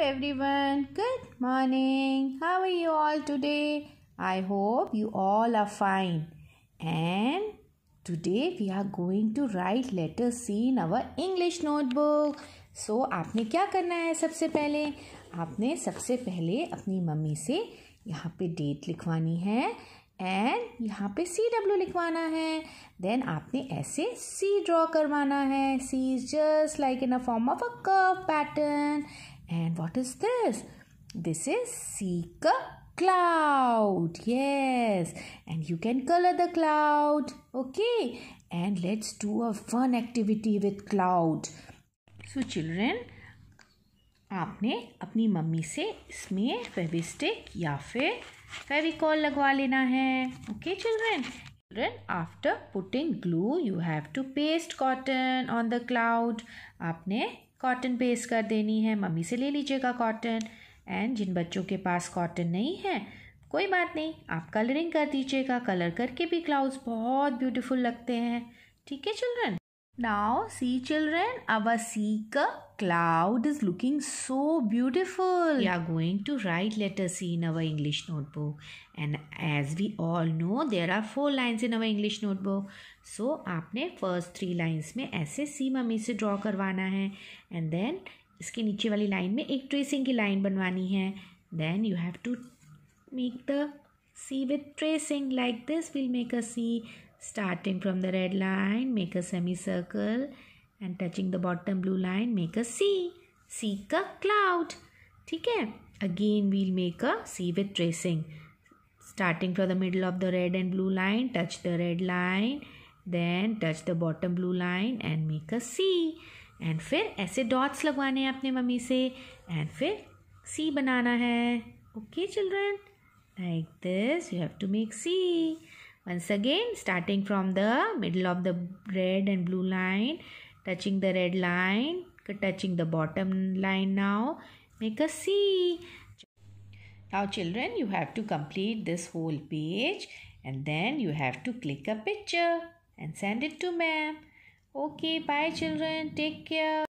everyone, good morning. How are you all today? I hope you all are fine. And today we are going to write letter C in our English notebook. So आपने क्या करना है सबसे पहले आपने सबसे पहले अपनी मम्मी से यहाँ पे डेट लिखवानी है एंड यहाँ पे सी डब्ल्यू लिखवाना है देन आपने ऐसे सी ड्रॉ करवाना है C is just like in a form of a curve pattern And what is this? This is seeker cloud. Yes. And you can color the cloud. Okay. And let's do a fun activity with cloud. So children, आपने अपनी mummy से इसमें फेविस्टिक या फिर फेविकॉल लगवा लेना है okay children children after putting glue you have to paste cotton on the cloud आपने कॉटन पेस्ट कर देनी है मम्मी से ले लीजिएगा कॉटन एंड जिन बच्चों के पास कॉटन नहीं है कोई बात नहीं आप कलरिंग कर दीजिएगा कलर करके भी क्लाउज बहुत ब्यूटीफुल लगते हैं ठीक है children Now see children, our seeker cloud is looking so beautiful. We are going to write letter C in our English notebook. And as we all know, there are four lines in our English notebook. So आपने first three lines में ऐसे C mummy से draw करवाना है and then इसके नीचे वाली line में एक tracing की line बनवानी है Then, you have to make the C with tracing like this we'll make a C starting from the red line make a semicircle and touching the bottom blue line make a C C ka cloud theek hai again we'll make a C with tracing starting from the middle of the red and blue line touch the red line then touch the bottom blue line and make a C and fir aise dots lagwane hain apne mummy se and fir C banana hai okay children Like this, you have to make C. Once again, starting from the middle of the red and blue line, touching the red line, touching the bottom line now, make a C. Now children, you have to complete this whole page and then you have to click a picture and send it to ma'am. Okay, bye children. Take care.